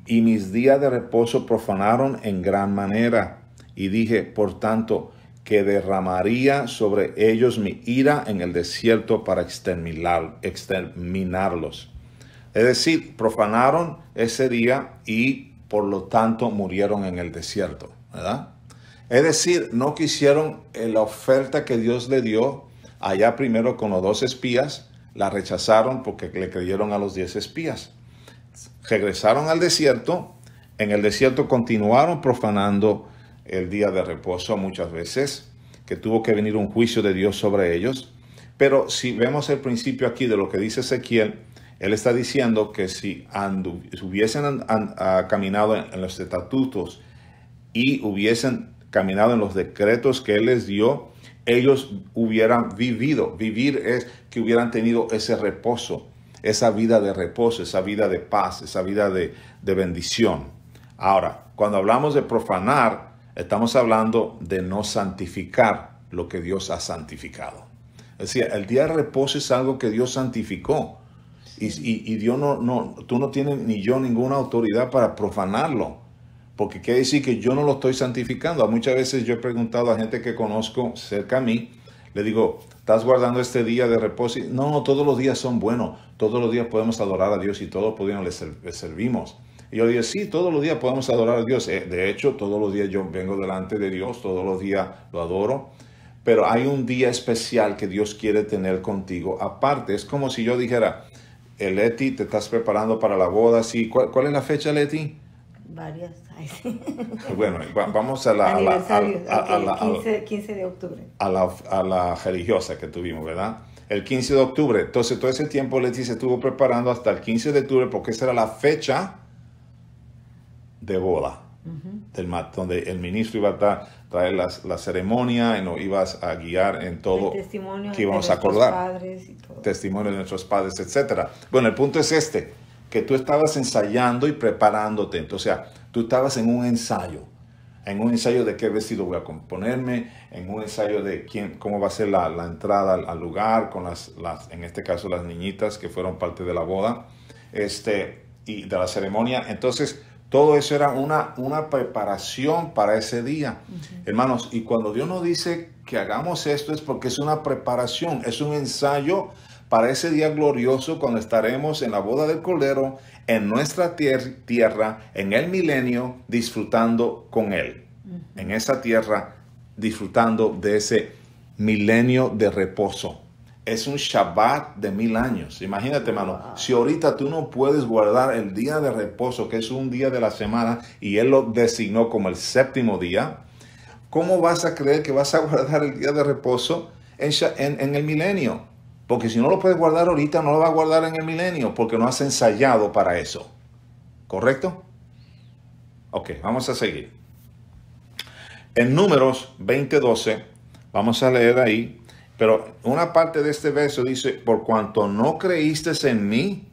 Y mis días de reposo profanaron en gran manera. Y dije, por tanto, que derramaría sobre ellos mi ira en el desierto para exterminar, exterminarlos. Es decir, profanaron ese día y por lo tanto murieron en el desierto. Es decir, no quisieron eh, la oferta que Dios le dio allá primero con los dos espías, la rechazaron porque le creyeron a los diez espías. Regresaron al desierto, en el desierto continuaron profanando el día de reposo muchas veces, que tuvo que venir un juicio de Dios sobre ellos. Pero si vemos el principio aquí de lo que dice Ezequiel, él está diciendo que si hubiesen caminado en, los estatutos y hubiesen caminado en los decretos que Él les dio, ellos hubieran vivido. Vivir es que hubieran tenido ese reposo, esa vida de reposo, esa vida de paz, esa vida de, de bendición. Ahora, cuando hablamos de profanar, Estamos hablando de no santificar lo que Dios ha santificado. Es decir, el día de reposo es algo que Dios santificó. Y, y, Dios no, no, tú no tienes ni yo ninguna autoridad para profanarlo. Porque quiere decir que yo no lo estoy santificando. Muchas veces yo he preguntado a gente que conozco cerca a mí, le digo, ¿estás guardando este día de reposo? No, no, todos los días son buenos. Todos los días podemos adorar a Dios y todos podemos le, servimos. Y yo dije, sí, todos los días podemos adorar a Dios. Eh, de hecho, todos los días yo vengo delante de Dios, todos los días lo adoro. Pero hay un día especial que Dios quiere tener contigo. Aparte, es como si yo dijera, eh, Leti, te estás preparando para la boda, sí. ¿Cuál, es la fecha, Leti? Varias. *laughs* *laughs* Bueno, vamos a la... A 15, de octubre. A la, a la religiosa que tuvimos, ¿verdad? El 15 de octubre. Entonces, todo ese tiempo Leti se estuvo preparando hasta el 15 de octubre porque esa era la fecha de boda del donde el ministro iba a traer la ceremonia y nos ibas a guiar en todo que íbamos a acordar. Testimonio de nuestros padres, etc. Bueno, el punto es este, que tú estabas ensayando y preparándote. Entonces, o sea, tú estabas en un ensayo. En un ensayo de qué vestido voy a componerme, en un ensayo de quién, cómo va a ser la, entrada al, lugar con las, las, en este caso, las niñitas que fueron parte de la boda este, y de la ceremonia. Entonces, todo eso era una, una preparación para ese día. Hermanos, y cuando Dios nos dice que hagamos esto es porque es una preparación, es un ensayo para ese día glorioso cuando estaremos en la boda del Cordero, en nuestra tierra, en el milenio, disfrutando con Él. En esa tierra, disfrutando de ese milenio de reposo es un Shabbat de mil años. Imagínate, hermano, si ahorita tú no puedes guardar el día de reposo, que es un día de la semana, y Él lo designó como el séptimo día, ¿cómo vas a creer que vas a guardar el día de reposo en, en, en el milenio? Porque si no lo puedes guardar ahorita, no lo vas a guardar en el milenio, porque no has ensayado para eso. ¿Correcto? Ok, vamos a seguir. En números 20:12, vamos a leer ahí pero una parte de este verso dice, por cuanto no creíste en mí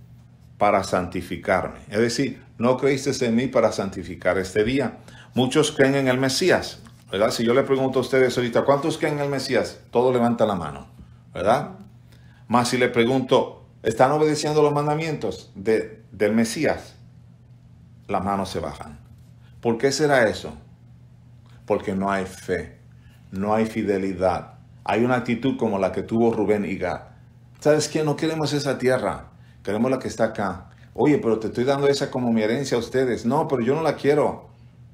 para santificarme. Es decir, no creíste en mí para santificar este día. Muchos creen en el Mesías, ¿verdad? Si yo le pregunto a ustedes ahorita, ¿cuántos creen en el Mesías? Todo levanta la mano, ¿verdad? Más si le pregunto, ¿están obedeciendo los mandamientos de, del Mesías? Las manos se bajan. ¿Por qué será eso? Porque no hay fe, no hay fidelidad, hay una actitud como la que tuvo Rubén Gad. ¿Sabes qué? No queremos esa tierra, queremos la que está acá. Oye, pero te estoy dando esa como mi herencia a ustedes. No, pero yo no la quiero.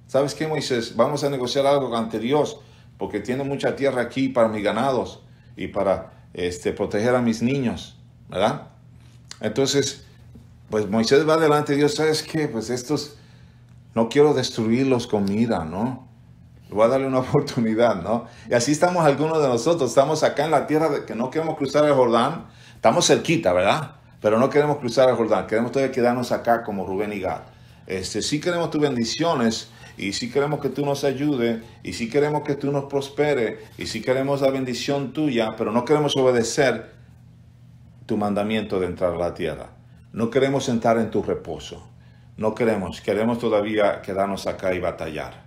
¿Sabes qué, Moisés? Vamos a negociar algo ante Dios, porque tiene mucha tierra aquí para mis ganados y para este, proteger a mis niños, ¿verdad? Entonces, pues Moisés va delante de Dios, ¿sabes qué? Pues estos, no quiero destruirlos con mi ¿no? voy a darle una *laughs* oportunidad, ¿no? Y así estamos algunos de nosotros, estamos acá en la tierra que no queremos cruzar el Jordán, estamos cerquita, ¿verdad? Pero no queremos cruzar el Jordán, queremos todavía quedarnos acá como Rubén y Gad. Este, sí queremos tus bendiciones y sí queremos que tú nos ayudes y sí queremos que tú nos prospere y sí queremos la bendición tuya, pero no queremos obedecer tu mandamiento de entrar a la tierra. No queremos entrar en tu reposo. No queremos, queremos todavía quedarnos acá y batallar.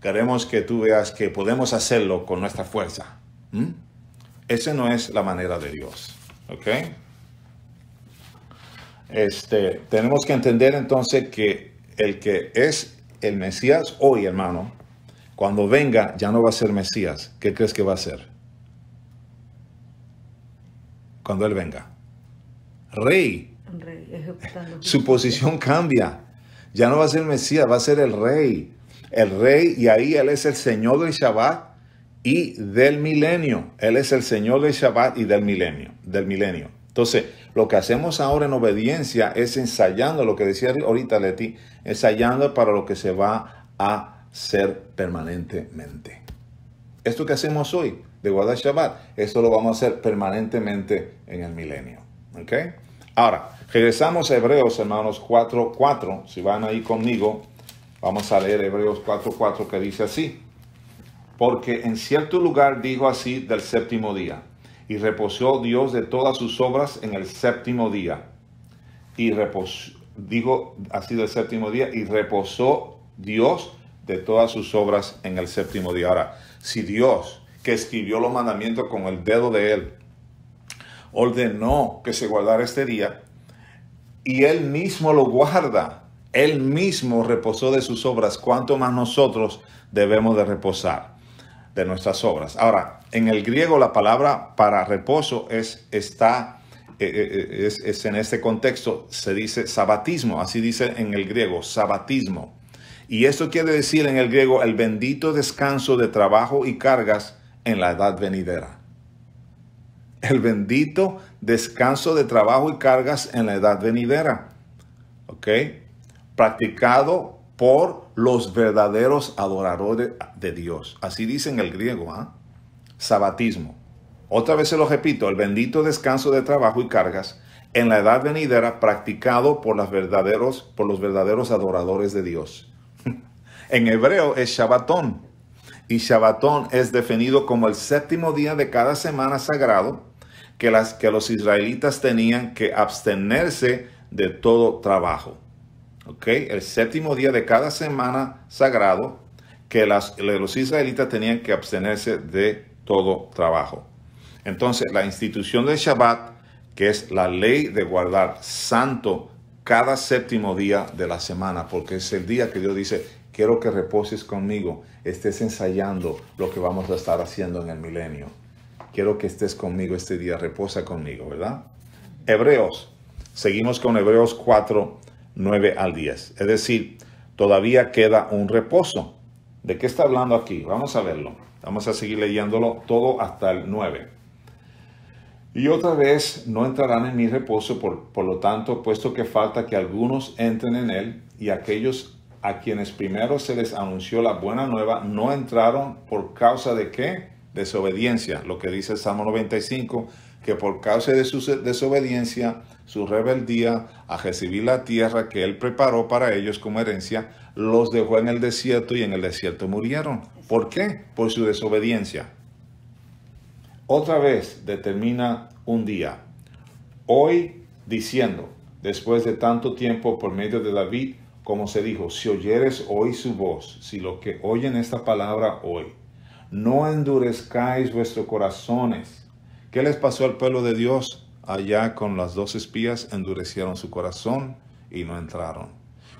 Queremos que tú veas que podemos hacerlo con nuestra fuerza. Esa no es la manera de Dios. ¿Ok? Este, tenemos que entender entonces que el que es el Mesías hoy, hermano, cuando venga ya no va a ser Mesías. ¿Qué crees que va a ser? Cuando Él venga. Rey. Rey Su posición cambia. Ya no va a ser Mesías, va a ser el rey el rey, y ahí Él es el Señor del Shabbat y del milenio. Él es el Señor del Shabbat y del milenio, del milenio. Entonces, lo que hacemos ahora en obediencia es ensayando lo que decía ahorita Leti, ensayando para lo que se va a ser permanentemente. Esto que hacemos hoy de guardar Shabbat, esto lo vamos a hacer permanentemente en el milenio. ¿Ok? Ahora, regresamos a Hebreos, hermanos 4.4. 4. Si van ahí conmigo, Vamos a leer Hebreos 4:4 que dice así. Porque en cierto lugar dijo así del séptimo día, y reposó Dios de todas sus obras en el séptimo día. Y reposó, dijo así del séptimo día, y reposó Dios de todas sus obras en el séptimo día. Ahora, si Dios, que escribió los mandamientos con el dedo de él, ordenó que se guardara este día, y él mismo lo guarda, él mismo reposó de sus obras, ¿Cuánto más nosotros debemos de reposar de nuestras obras. Ahora, en el griego la palabra para reposo es, está, eh, eh, eh, es, es, en este contexto, se dice sabatismo, así dice en el griego, sabatismo. Y esto quiere decir en el griego el bendito descanso de trabajo y cargas en la edad venidera. El bendito descanso de trabajo y cargas en la edad venidera. ¿Ok? practicado por los verdaderos adoradores de Dios. Así dice en el griego, ¿ah? sabatismo. Otra vez se lo repito, el bendito descanso de trabajo y cargas en la edad venidera practicado por, los verdaderos adoradores de Dios. *laughs* en hebreo es Shabbatón, y Shabbatón es definido como el séptimo día de cada semana sagrado que, las, que los israelitas tenían que abstenerse de todo trabajo el séptimo día de cada semana sagrado, que las, los israelitas tenían que abstenerse de todo trabajo. Entonces, la institución del Shabbat, que es la ley de guardar santo cada séptimo día de la semana, porque es el día que Dios dice, quiero que reposes conmigo, estés ensayando lo que vamos a estar haciendo en el milenio. Quiero que estés conmigo este día, reposa conmigo, ¿verdad? Hebreos, seguimos con Hebreos 4, 9 al 10. Es decir, todavía queda un reposo. ¿De qué está hablando aquí? Vamos a verlo. Vamos a seguir leyéndolo todo hasta el 9. Y otra vez no entrarán en mi reposo, por, por lo tanto, puesto que falta que algunos entren en él, y aquellos a quienes primero se les anunció la buena nueva no entraron por causa de qué? Desobediencia, lo que dice el Salmo 95 que por causa de su desobediencia, su rebeldía a recibir la tierra que él preparó para ellos como herencia, los dejó en el desierto y en el desierto murieron. ¿Por qué? Por su desobediencia. Otra vez determina un día, hoy diciendo, después de tanto tiempo por medio de David, como se dijo, si oyeres hoy su voz, si lo que oyen esta palabra hoy, no endurezcáis vuestros corazones ¿Qué les pasó al pueblo de Dios? Allá con las dos espías endurecieron su corazón y no entraron.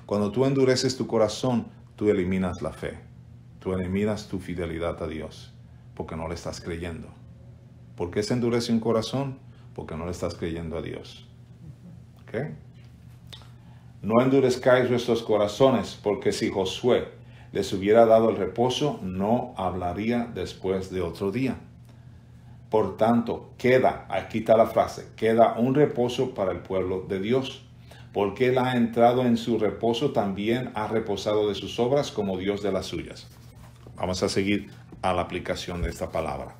Cuando tú endureces tu corazón, tú eliminas la fe. Tú eliminas tu fidelidad a Dios porque no le estás creyendo. ¿Por qué se endurece un corazón? Porque no le estás creyendo a Dios. No endurezcáis vuestros corazones, porque si Josué les hubiera dado el reposo, no hablaría después de otro día. Por tanto, queda, aquí está la frase, queda un reposo para el pueblo de Dios, porque Él ha entrado en su reposo, también ha reposado de sus obras como Dios de las suyas. Vamos a seguir a la aplicación de esta palabra.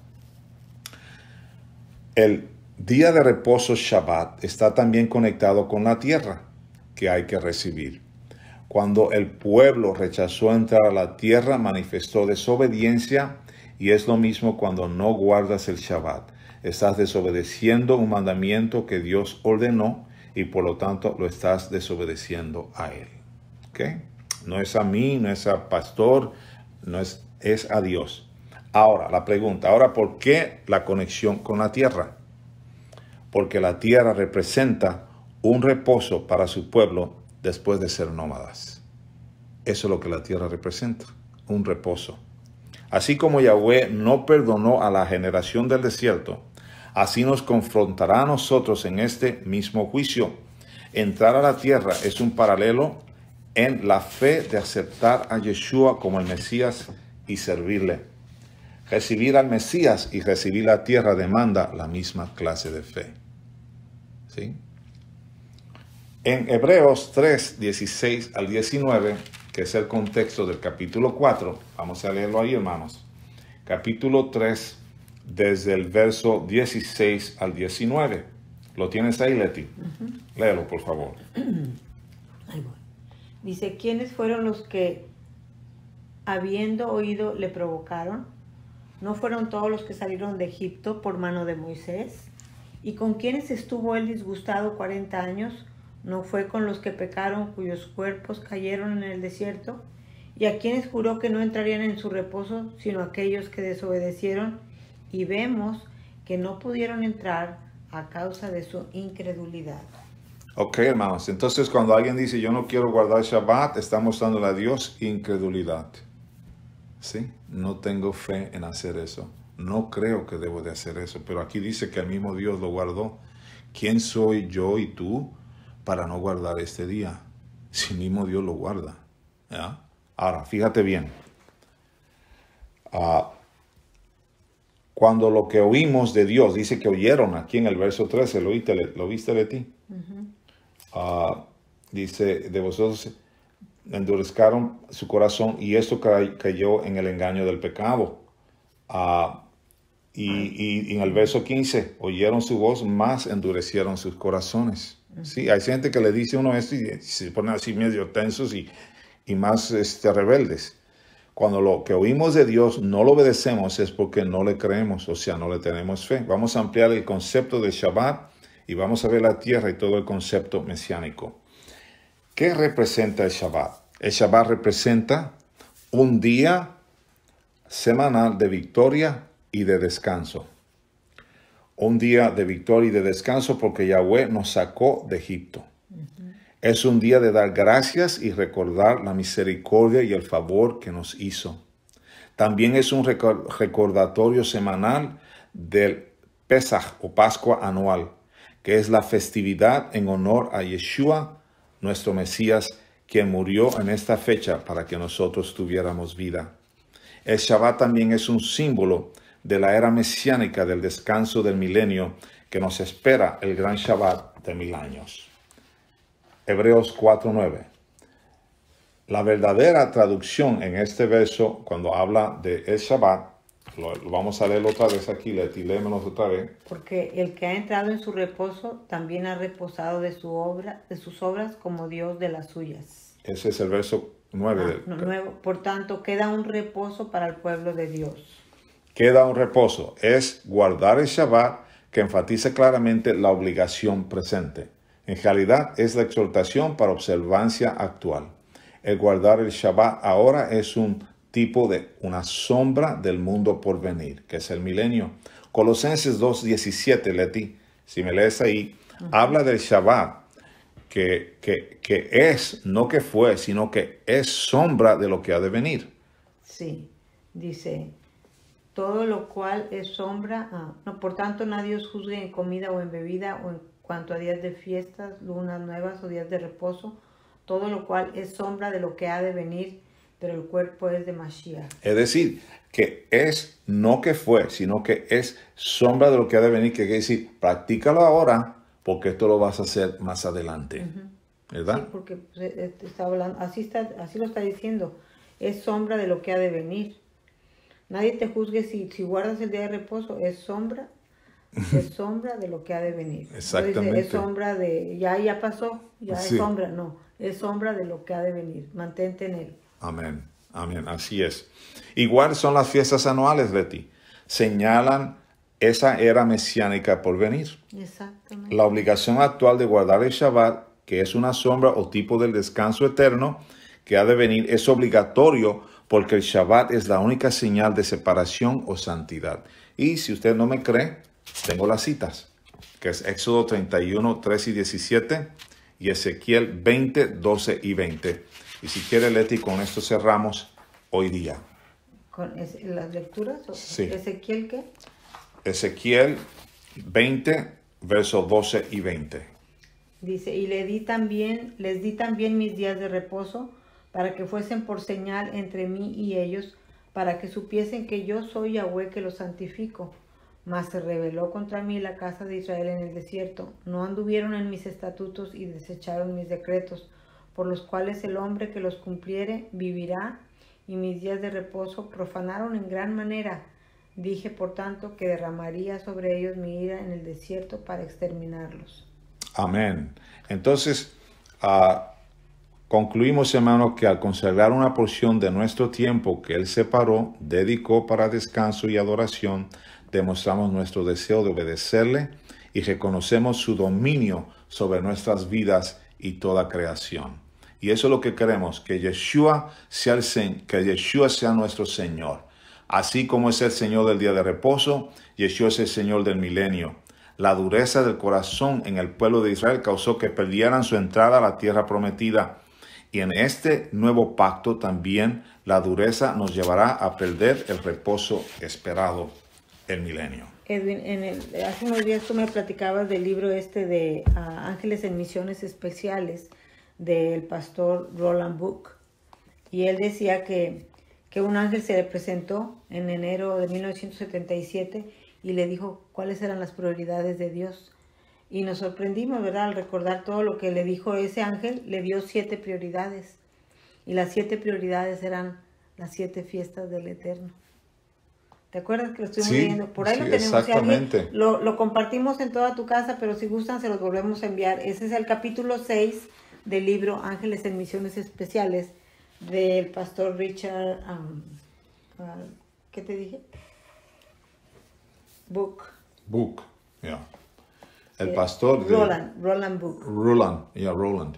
El día de reposo Shabbat está también conectado con la tierra que hay que recibir. Cuando el pueblo rechazó entrar a la tierra, manifestó desobediencia y es lo mismo cuando no guardas el Shabbat. Estás desobedeciendo un mandamiento que Dios ordenó y por lo tanto lo estás desobedeciendo a Él. ¿Okay? No es a mí, no es a pastor, no es, es a Dios. Ahora, la pregunta, ahora, ¿por qué la conexión con la tierra? Porque la tierra representa un reposo para su pueblo después de ser nómadas. Eso es lo que la tierra representa, un reposo. Así como Yahweh no perdonó a la generación del desierto, así nos confrontará a nosotros en este mismo juicio. Entrar a la tierra es un paralelo en la fe de aceptar a Yeshua como el Mesías y servirle. Recibir al Mesías y recibir la tierra demanda la misma clase de fe. En Hebreos 3, 16 al 19 que es el contexto del capítulo 4. Vamos a leerlo ahí, hermanos. Capítulo 3, desde el verso 16 al 19. ¿Lo tienes ahí, Leti? Léelo, por favor. *clears throat* Dice, ¿quiénes fueron los que, habiendo oído, le provocaron? ¿No fueron todos los que salieron de Egipto por mano de Moisés? ¿Y con quiénes estuvo él disgustado 40 años? ¿No fue con los que pecaron cuyos cuerpos cayeron en el desierto? ¿Y a quienes juró que no entrarían en su reposo, sino aquellos que desobedecieron? Y vemos que no pudieron entrar a causa de su incredulidad. Ok, hermanos. Entonces, cuando alguien dice yo no quiero guardar Shabbat, está mostrándole a Dios incredulidad. ¿Sí? No tengo fe en hacer eso. No creo que debo de hacer eso. Pero aquí dice que el mismo Dios lo guardó. ¿Quién soy yo y tú para no guardar este día. Si mismo Dios lo guarda. Ahora, fíjate bien. Ah, cuando lo que oímos de Dios, dice que oyeron aquí en el verso 13, ¿lo, lo viste de ti? Ah, dice, de vosotros endurezcaron su corazón y esto cayó en el engaño del pecado. Ah, y, y en el verso 15, oyeron su voz, más endurecieron sus corazones. Sí, hay gente que le dice uno esto y eh, se pone así medio tensos y, y más este, rebeldes. Cuando lo que oímos de Dios no lo obedecemos es porque no le creemos, o sea, no le tenemos fe. Vamos a ampliar el concepto de Shabbat y vamos a ver la tierra y todo el concepto mesiánico. ¿Qué representa el Shabbat? El Shabbat representa un día semanal de victoria y de descanso un día de victoria y de descanso porque Yahweh nos sacó de Egipto. Es un día de dar gracias y recordar la misericordia y el favor que nos hizo. También es un recordatorio semanal del Pesaj o Pascua anual, que es la festividad en honor a Yeshua, nuestro Mesías, quien murió en esta fecha para que nosotros tuviéramos vida. El Shabbat también es un símbolo de la era mesiánica del descanso del milenio que nos espera el gran Shabbat de mil años. Hebreos 4:9. La verdadera traducción en este verso, cuando habla de el Shabbat, lo, vamos a leer otra vez aquí, Leti, menos otra vez. Porque el que ha entrado en su reposo también ha reposado de, su obra, de sus obras como Dios de las suyas. Ese es el verso 9. Ah, nuevo. Por tanto, queda un reposo para el pueblo de Dios queda un reposo, es guardar el Shabbat que enfatiza claramente la obligación presente. En realidad es la exhortación para observancia actual. El guardar el Shabbat ahora es un tipo de una sombra del mundo por venir, que es el milenio. Colosenses 2.17, Leti, si me lees ahí, habla del Shabbat, que, que, es, no que fue, sino que es sombra de lo que ha de venir. Sí, dice, todo lo cual es sombra. Ah, no, por tanto, nadie os juzgue en comida o en bebida o en cuanto a días de fiestas, lunas nuevas o días de reposo, todo lo cual es sombra de lo que ha de venir, pero el cuerpo es de Mashiach. Es decir, que es no que fue, sino que es sombra de lo que ha de venir, que quiere decir, practícalo ahora, porque esto lo vas a hacer más adelante. ¿Verdad? Sí, porque pues, eh, eh, está hablando, así, está, así lo está diciendo, es sombra de lo que ha de venir. Nadie te juzgue si, si guardas el día de reposo, es sombra, *laughs* es sombra de lo que ha de venir. Exactamente. es sombra de, ya, ya pasó, ya es sombra, no, es sombra de lo que ha de venir. Mantente en él. Amén, amén, así es. Igual son las fiestas anuales, ti Señalan esa era mesiánica por venir. Exactamente. La obligación actual de guardar el Shabbat, que es una sombra o tipo del descanso eterno que ha de venir, es obligatorio porque el Shabbat es la única señal de separación o santidad. Y si usted no me cree, tengo las citas, que es Éxodo 31, 3 y 17 y Ezequiel 20, 12 y 20. Y si quiere, Leti, con esto cerramos hoy día. ¿Con las lecturas? Sí. ¿Ezequiel qué? Ezequiel 20, versos 12 y 20. Dice, y le di también, les di también mis días de reposo para que fuesen por señal entre mí y ellos, para que supiesen que yo soy Yahweh que los santifico. Mas se rebeló contra mí la casa de Israel en el desierto, no anduvieron en mis estatutos y desecharon mis decretos, por los cuales el hombre que los cumpliere vivirá, y mis días de reposo profanaron en gran manera. Dije, por tanto, que derramaría sobre ellos mi ira en el desierto para exterminarlos. Amén. Entonces, ah, Concluimos, hermano que al consagrar una porción de nuestro tiempo que Él separó, dedicó para descanso y adoración, demostramos nuestro deseo de obedecerle y reconocemos su dominio sobre nuestras vidas y toda creación. Y eso es lo que queremos, que Yeshua sea, el, que Yeshua sea nuestro Señor. Así como es el Señor del día de reposo, Yeshua es el Señor del milenio. La dureza del corazón en el pueblo de Israel causó que perdieran su entrada a la tierra prometida y en este nuevo pacto también la dureza nos llevará a perder el reposo esperado, el milenio. Edwin, en hace unos días tú me platicabas del libro este de ah, Ángeles en Misiones Especiales del pastor Roland Book. Y él decía que, que un ángel se le presentó en enero de 1977 y le dijo cuáles eran las prioridades de Dios y nos sorprendimos, ¿verdad? Al recordar todo lo que le dijo ese ángel, le dio siete prioridades. Y las siete prioridades eran las siete fiestas del Eterno. ¿Te acuerdas que lo estuvimos viendo? Por ahí lo tenemos. Exactamente. lo, compartimos en toda tu casa, pero si gustan se los volvemos a enviar. Ese es el capítulo 6 del libro Ángeles en Misiones Especiales del pastor Richard... Um, ¿Qué te dije? Book. Book, ya el eh, pastor Roland, Roland Roland, ya Roland,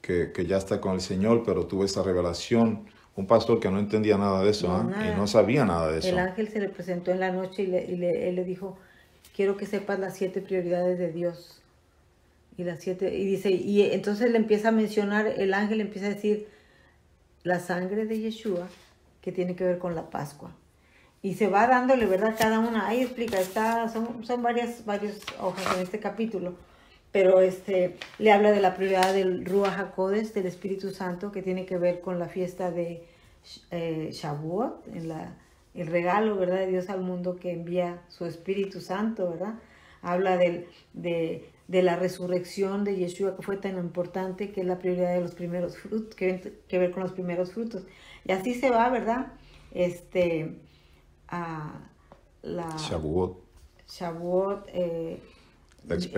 que, ya está con el Señor, pero tuvo esa revelación. Un pastor que no entendía nada de eso ¿ah? y no sabía nada de eso. El ángel se le presentó en la noche y, le, y le dijo, quiero que sepas las siete prioridades de Dios. Y las siete, y dice, y entonces le empieza a mencionar, el ángel empieza a decir la sangre de Yeshua que tiene que ver con la Pascua y se va dándole, ¿verdad? Cada una, ahí explica, está, son, son varias, hojas en este capítulo, pero este, le habla de la prioridad del Ruach HaKodes, del Espíritu Santo, que tiene que ver con la fiesta de eh, Shavuot, en el regalo, ¿verdad?, de Dios al mundo que envía su Espíritu Santo, ¿verdad? Habla de, la resurrección de Yeshua que fue tan importante, que es la prioridad de los primeros frutos, que, que ver con los primeros frutos. Y así se va, ¿verdad? Este, eh, la...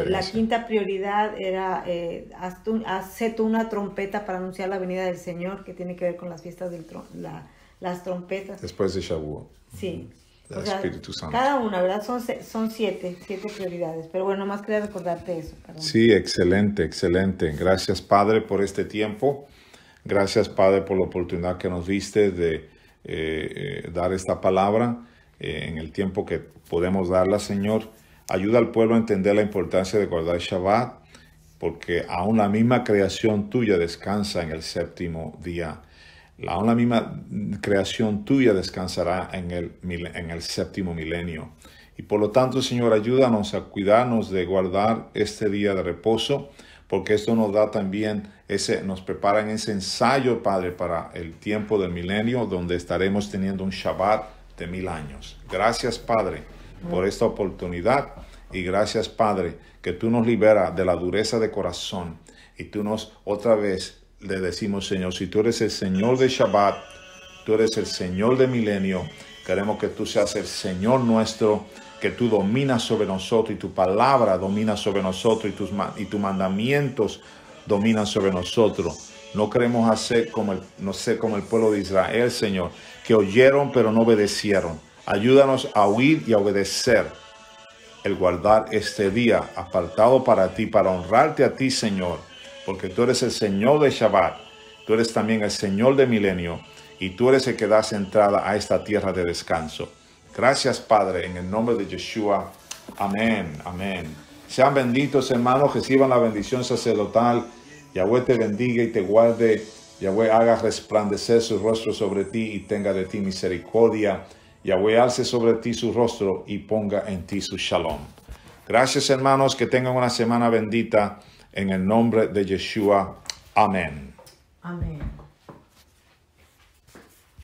la, quinta prioridad era, eh, hacer una trompeta para anunciar la venida del Señor, que tiene que ver con las fiestas del las trompetas. Después de Shavuot. Sí. Mm. Cada una, ¿verdad? Son, siete, siete prioridades. Pero bueno, más quería recordarte eso. Sí, excelente, excelente. Gracias, Padre, por este tiempo. Gracias, Padre, por la oportunidad que nos diste de eh, eh, dar esta palabra eh, en el tiempo que podemos darla, Señor. Ayuda al pueblo a entender la importancia de guardar Shabbat, porque aún la misma creación tuya descansa en el séptimo día. Aún la misma creación tuya descansará en el, en el séptimo milenio. Y por lo tanto, Señor, ayúdanos a cuidarnos de guardar este día de reposo porque esto nos da también ese, nos prepara en ese ensayo, Padre, para el tiempo del milenio, donde estaremos teniendo un Shabbat de mil años. Gracias, Padre, por esta oportunidad y gracias, Padre, que tú nos liberas de la dureza de corazón y tú nos otra vez le decimos, Señor, si tú eres el Señor de Shabbat, tú eres el Señor de milenio, queremos que tú seas el Señor nuestro tú dominas sobre nosotros y tu palabra domina sobre nosotros y tus, y tus mandamientos dominan sobre nosotros. No queremos hacer como el, no sé, como el pueblo de Israel, Señor, que oyeron pero no obedecieron. Ayúdanos a huir y a obedecer el guardar este día apartado para ti, para honrarte a ti, Señor, porque tú eres el Señor de Shabbat, tú eres también el Señor de Milenio y tú eres el que das entrada a esta tierra de descanso. Gracias, Padre, en el nombre de Yeshua. Amén, amén. Sean benditos, hermanos, reciban la bendición sacerdotal. Yahweh te bendiga y te guarde. Yahweh haga resplandecer su rostro sobre ti y tenga de ti misericordia. Yahweh alce sobre ti su rostro y ponga en ti su shalom. Gracias, hermanos, que tengan una semana bendita en el nombre de Yeshua. Amén. Amén.